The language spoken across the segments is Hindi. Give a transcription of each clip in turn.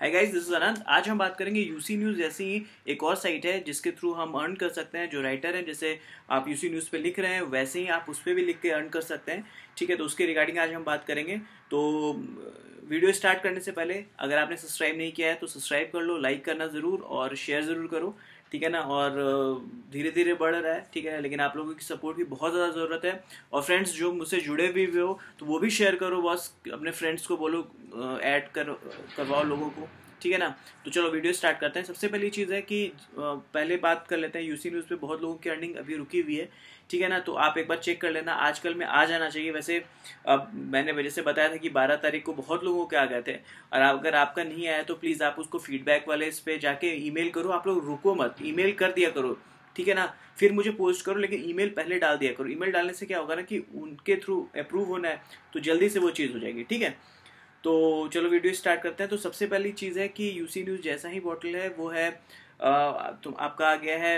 hi guys this is Anant आज हम बात करेंगे यूसी न्यूज़ जैसी ही एक और साइट है जिसके थ्रू हम अर्न कर सकते हैं जो राइटर हैं जैसे आप यूसी न्यूज़ पे लिख रहे हैं वैसे ही आप उस पर भी लिख के अर्न कर सकते हैं ठीक है तो उसके रिगार्डिंग आज हम बात करेंगे तो वीडियो स्टार्ट करने से पहले अगर आपने सब्सक्राइब नहीं किया है तो सब्सक्राइब कर लो लाइक करना ज़रूर और शेयर ज़रूर करो ठीक है ना और धीरे धीरे बढ़ रहा है ठीक है लेकिन आप लोगों की सपोर्ट की बहुत ज़्यादा ज़रूरत है और फ्रेंड्स जो मुझसे जुड़े भी हुए हो तो वो भी शेयर करो बस अपने फ्रेंड्स को बोलो ऐड कर करवाओ लोगों को ठीक है ना तो चलो वीडियो स्टार्ट करते हैं सबसे पहली चीज़ है कि पहले बात कर लेते हैं यूसी न्यूज़ पे बहुत लोगों की अर्निंग अभी रुकी हुई है ठीक है ना तो आप एक बार चेक कर लेना आजकल में आ जाना चाहिए वैसे अब मैंने वजह से बताया था कि बारह तारीख को बहुत लोगों के आ गए थे और अगर आपका नहीं आया तो प्लीज़ आप उसको फीडबैक वाले इस पर जाके ईमेल करो आप लोग रुको मत ईमेल कर दिया करो ठीक है ना फिर मुझे पोस्ट करो लेकिन ईमेल पहले डाल दिया करो ईमेल डालने से क्या होगा ना कि उनके थ्रू अप्रूव होना है तो जल्दी से वो चीज़ हो जाएगी ठीक है तो चलो वीडियो स्टार्ट करते हैं तो सबसे पहली चीज़ है कि यूसी न्यूज़ जैसा ही पोर्टल है वो है आ, तुम आपका आ गया है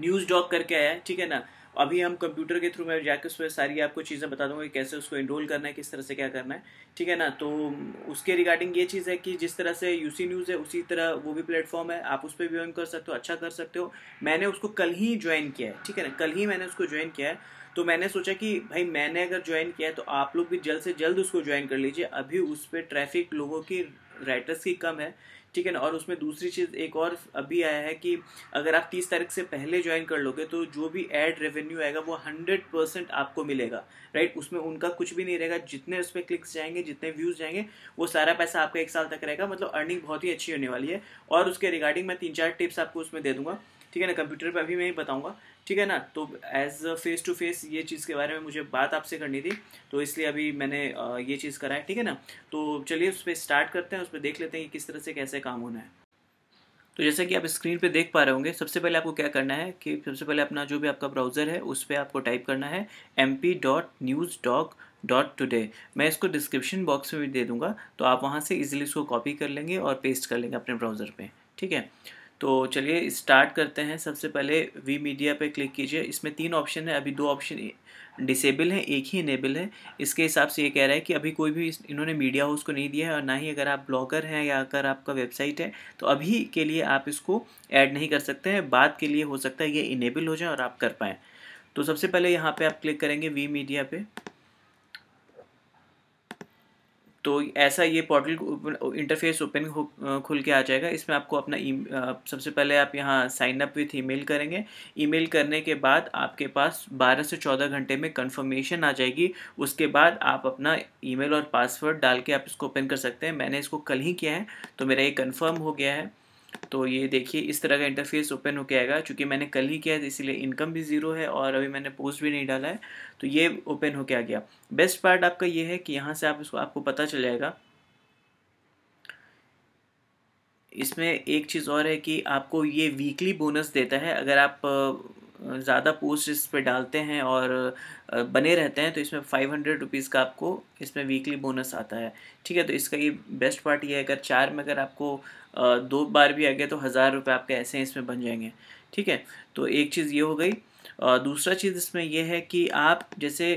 न्यूज़ डॉक करके आया है ठीक है ना अभी हम कंप्यूटर के थ्रू मैं जाकर उस पर सारी आपको चीज़ें बता दूंगा कि कैसे उसको इनरोल करना है किस तरह से क्या करना है ठीक है ना तो उसके रिगार्डिंग ये चीज़ है कि जिस तरह से यूसी न्यूज़ है उसी तरह वो भी प्लेटफॉर्म है आप उस पर भी ज्वाइन कर सकते हो अच्छा कर सकते हो मैंने उसको कल ही ज्वाइन किया है ठीक है ना कल ही मैंने उसको ज्वाइन किया है तो मैंने सोचा कि भाई मैंने अगर ज्वाइन किया है तो आप लोग भी जल्द से जल्द उसको ज्वाइन कर लीजिए अभी उस पर ट्रैफिक लोगों की राइटर्स की कम है ठीक है ना और उसमें दूसरी चीज़ एक और अभी आया है कि अगर आप तीस तारीख से पहले ज्वाइन कर लोगे तो जो भी एड रेवेन्यू आएगा वो हंड्रेड परसेंट आपको मिलेगा राइट उसमें उनका कुछ भी नहीं रहेगा जितने उस पर क्लिक्स जाएंगे जितने व्यूज़ जाएंगे वो सारा पैसा आपका एक साल तक रहेगा मतलब अर्निंग बहुत ही अच्छी होने वाली है और उसके रिगार्डिंग मैं तीन चार टिप्स आपको उसमें दे दूंगा ठीक है ना कंप्यूटर पर अभी मैं ही बताऊँगा ठीक है ना तो एज फेस टू फेस ये चीज़ के बारे में मुझे बात आपसे करनी थी तो इसलिए अभी मैंने ये चीज़ करा है ठीक है ना तो चलिए उस पर स्टार्ट करते हैं उस पर देख लेते हैं कि किस तरह से कैसे काम होना है तो जैसा कि आप स्क्रीन पे देख पा रहे होंगे सबसे पहले आपको क्या करना है कि सबसे पहले अपना जो भी आपका ब्राउज़र है उस पर आपको टाइप करना है M P dot news dog dot today मैं इसको डिस्क्रिप्शन बॉक्स में भी दे दूंगा तो आप वहाँ से इजीली इसको कॉपी कर लेंगे और पेस्ट कर लेंगे अपने ब्राउज़र पे ठीक है तो चलिए स्टार्ट करते हैं सबसे पहले वी मीडिया पे क्लिक कीजिए इसमें तीन ऑप्शन है अभी दो ऑप्शन डिसेबल है एक ही इनेबल है इसके हिसाब से ये कह रहा है कि अभी कोई भी इन्होंने मीडिया हाउस को नहीं दिया है और ना ही अगर आप ब्लॉगर हैं या अगर आपका वेबसाइट है तो अभी के लिए आप इसको ऐड नहीं कर सकते हैं बाद के लिए हो सकता है ये इनेबल हो जाए और आप कर पाएँ तो सबसे पहले यहाँ पर आप क्लिक करेंगे वी मीडिया पर तो ऐसा ये पोर्टल इंटरफेस ओपन खुल के आ जाएगा इसमें आपको अपना ई e-, सबसे पहले आप यहाँ साइन अप विथ ईमेल करेंगे ईमेल करने के बाद आपके पास 12 से 14 घंटे में कंफर्मेशन आ जाएगी उसके बाद आप अपना ईमेल और पासवर्ड डाल के आप इसको ओपन कर सकते हैं मैंने इसको कल ही किया है तो मेरा ये कन्फर्म हो गया है तो ये देखिए इस तरह का इंटरफेस ओपन के आएगा चूँकि मैंने कल ही किया है इसीलिए इनकम भी ज़ीरो है और अभी मैंने पोस्ट भी नहीं डाला है तो ये ओपन होके आ गया बेस्ट पार्ट आपका ये है कि यहाँ से आप इसको आपको पता चल जाएगा इसमें एक चीज़ और है कि आपको ये वीकली बोनस देता है अगर आप ज़्यादा पोस्ट इस पर डालते हैं और बने रहते हैं तो इसमें फाइव हंड्रेड रुपीज़ का आपको इसमें वीकली बोनस आता है ठीक है तो इसका ये बेस्ट पार्ट ये है अगर चार में अगर आपको दो बार भी आ गया तो हज़ार रुपये आपके ऐसे इसमें बन जाएंगे ठीक है तो एक चीज़ ये हो गई दूसरा चीज़ इसमें यह है कि आप जैसे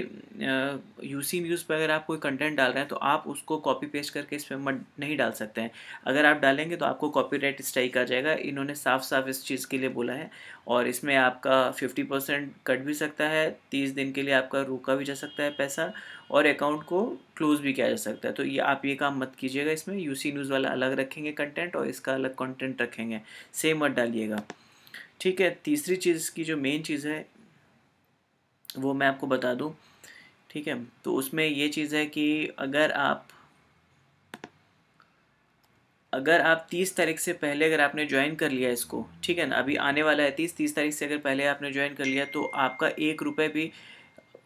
यू सी न्यूज़ पर अगर आप कोई कंटेंट डाल रहे हैं तो आप उसको कॉपी पेस्ट करके इस पर मत नहीं डाल सकते हैं अगर आप डालेंगे तो आपको कॉपी राइट स्ट्राइक आ जाएगा इन्होंने साफ साफ इस चीज़ के लिए बोला है और इसमें आपका फिफ्टी परसेंट कट भी सकता है तीस दिन के लिए आपका रोका भी जा सकता है पैसा और अकाउंट को क्लोज भी किया जा सकता है तो ये आप ये काम मत कीजिएगा इसमें यू सी न्यूज़ वाला अलग रखेंगे कंटेंट और इसका अलग कंटेंट रखेंगे सेम मत डालिएगा ठीक है तीसरी चीज़ की जो मेन चीज़ है वो मैं आपको बता दूँ ठीक है तो उसमें ये चीज़ है कि अगर आप अगर आप तीस तारीख से पहले अगर आपने ज्वाइन कर लिया इसको ठीक है ना अभी आने वाला है तीस तीस तारीख से अगर पहले आपने ज्वाइन कर लिया तो आपका एक रुपये भी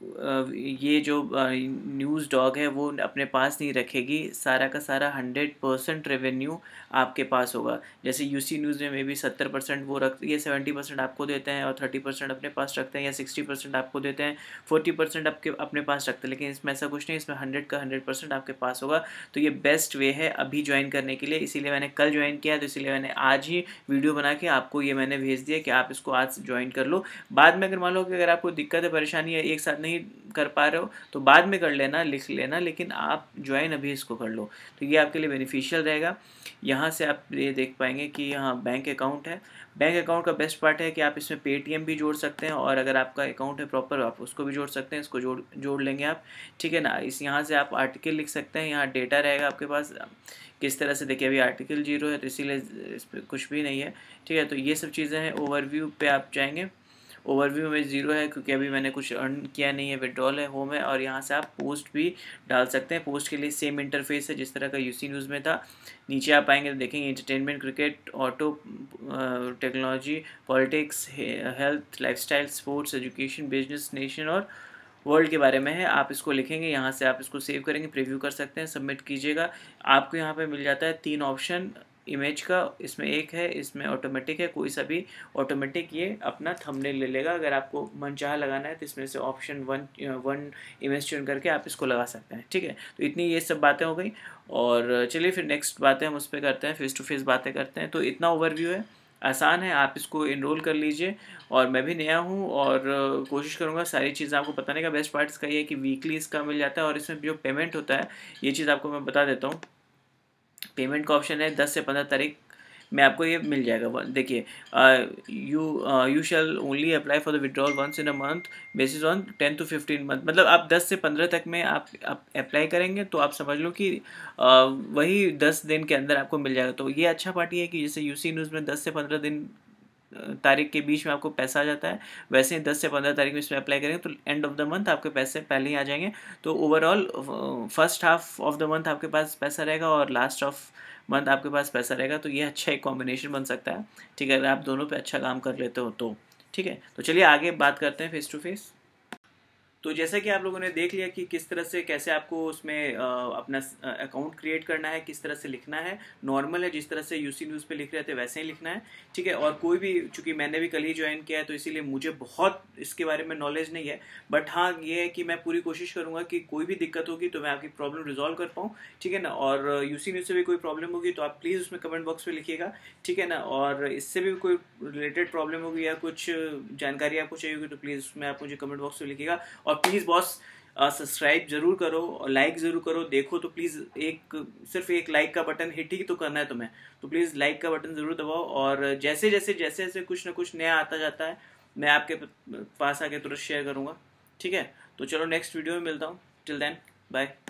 ये जो न्यूज़ डॉग है वो अपने पास नहीं रखेगी सारा का सारा हंड्रेड परसेंट रेवेन्यू आपके पास होगा जैसे यूसी न्यूज़ में मे बी सत्तर परसेंट वो रखती है सेवेंटी परसेंट आपको देते हैं और थर्टी परसेंट अपने पास रखते हैं या सिक्सटी परसेंट आपको देते हैं फोर्टी परसेंट आपके अपने पास रखते हैं लेकिन इसमें ऐसा कुछ नहीं इसमें हंड्रेड का हंड्रेड परसेंट आपके पास होगा तो ये बेस्ट वे है अभी ज्वाइन करने के लिए इसीलिए मैंने कल ज्वाइन किया तो इसीलिए मैंने आज ही वीडियो बना के आपको ये मैंने भेज दिया कि आप इसको आज ज्वाइन कर लो बाद में अगर मान लो कि अगर आपको दिक्कत है परेशानी है एक साथ नहीं नहीं कर पा रहे हो तो बाद में कर लेना लिख लेना लेकिन आप ज्वाइन अभी इसको कर लो तो ये आपके लिए बेनिफिशियल रहेगा यहाँ से आप ये देख पाएंगे कि यहाँ बैंक अकाउंट है बैंक अकाउंट का बेस्ट पार्ट है कि आप इसमें पेटीएम भी जोड़ सकते हैं और अगर आपका अकाउंट है प्रॉपर आप उसको भी जोड़ सकते हैं इसको जोड़ जोड़ लेंगे आप ठीक है ना इस यहाँ से आप आर्टिकल लिख सकते हैं यहाँ डेटा रहेगा आपके पास किस तरह से देखिए अभी आर्टिकल जीरो है तो इसीलिए इस पर कुछ भी नहीं है ठीक है तो ये सब चीज़ें हैं ओवरव्यू पे आप जाएंगे ओवरव्यू में ज़ीरो है क्योंकि अभी मैंने कुछ अर्न किया नहीं है विड्रॉल है होम है और यहाँ से आप पोस्ट भी डाल सकते हैं पोस्ट के लिए सेम इंटरफेस है जिस तरह का यूसी न्यूज़ में था नीचे आप आएंगे तो देखेंगे entertainment cricket auto technology politics health life sports education business nation और वर्ल्ड के बारे में है आप इसको लिखेंगे यहाँ से आप इसको सेव करेंगे प्रीव्यू कर सकते हैं सबमिट कीजिएगा आपको यहाँ पे मिल जाता है तीन ऑप्शन इमेज का इसमें एक है इसमें ऑटोमेटिक है कोई सा भी ऑटोमेटिक ये अपना थंबनेल ले लेगा अगर आपको मनचाह लगाना है तो इसमें से ऑप्शन वन वन इमेज चुन करके आप इसको लगा सकते हैं ठीक है तो इतनी ये सब बातें हो गई और चलिए फिर नेक्स्ट बातें हम उस पर करते हैं फेस टू फेस बातें करते हैं तो इतना ओवरव्यू है आसान है आप इसको इनरोल कर लीजिए और मैं भी नया हूँ और कोशिश करूँगा सारी चीज़ें आपको बताने का बेस्ट पार्ट इसका ये है कि वीकली इसका मिल जाता है और इसमें जो पेमेंट होता है ये चीज़ आपको मैं बता देता हूँ पेमेंट का ऑप्शन है दस से पंद्रह तारीख में आपको ये मिल जाएगा देखिए you you shall only apply for the withdrawal once in a month basis on ten to fifteen month मतलब आप दस से पंद्रह तक में आप आप अप्लाई करेंगे तो आप समझ लो कि uh, वही दस दिन के अंदर आपको मिल जाएगा तो ये अच्छा पार्टी है कि जैसे यूसी न्यूज़ में दस से पंद्रह दिन तारीख के बीच में आपको पैसा आ जाता है वैसे ही दस से पंद्रह तारीख में इसमें अप्लाई करेंगे तो एंड ऑफ द मंथ आपके पैसे पहले ही आ जाएंगे तो overall first half of the month आपके पास पैसा रहेगा और लास्ट ऑफ मंथ आपके पास पैसा रहेगा तो ये अच्छा एक कॉम्बिनेशन बन सकता है ठीक है अगर आप दोनों पे अच्छा काम कर लेते हो तो ठीक है तो चलिए आगे बात करते हैं फेस टू फेस तो जैसा कि आप लोगों ने देख लिया कि किस तरह से कैसे आपको उसमें अपना अकाउंट क्रिएट करना है किस तरह से लिखना है नॉर्मल है जिस तरह से यूसी न्यूज़ पे लिख रहे थे वैसे ही लिखना है ठीक है और कोई भी चूंकि मैंने भी कल ही ज्वाइन किया है तो इसीलिए मुझे बहुत इसके बारे में नॉलेज नहीं है बट हाँ ये है कि मैं पूरी कोशिश करूँगा कि कोई भी दिक्कत होगी तो मैं आपकी प्रॉब्लम रिजॉल्व कर पाऊँ ठीक है ना और यूसी न्यूज़ से भी कोई प्रॉब्लम होगी तो आप प्लीज़ उसमें कमेंट बॉक्स में लिखिएगा ठीक है ना और इससे भी कोई रिलेटेड प्रॉब्लम होगी या कुछ जानकारी आपको चाहिए होगी तो प्लीज़ उसमें आप मुझे कमेंट बॉक्स में लिखिएगा और और प्लीज़ बॉस सब्सक्राइब जरूर करो और लाइक ज़रूर करो देखो तो प्लीज़ एक सिर्फ एक लाइक का बटन हिट ही तो करना है तुम्हें तो प्लीज़ लाइक का बटन ज़रूर दबाओ और जैसे जैसे जैसे जैसे कुछ ना कुछ नया आता जाता है मैं आपके पास आके तुरंत शेयर करूँगा ठीक है तो चलो नेक्स्ट वीडियो में मिलता हूँ टिल देन बाय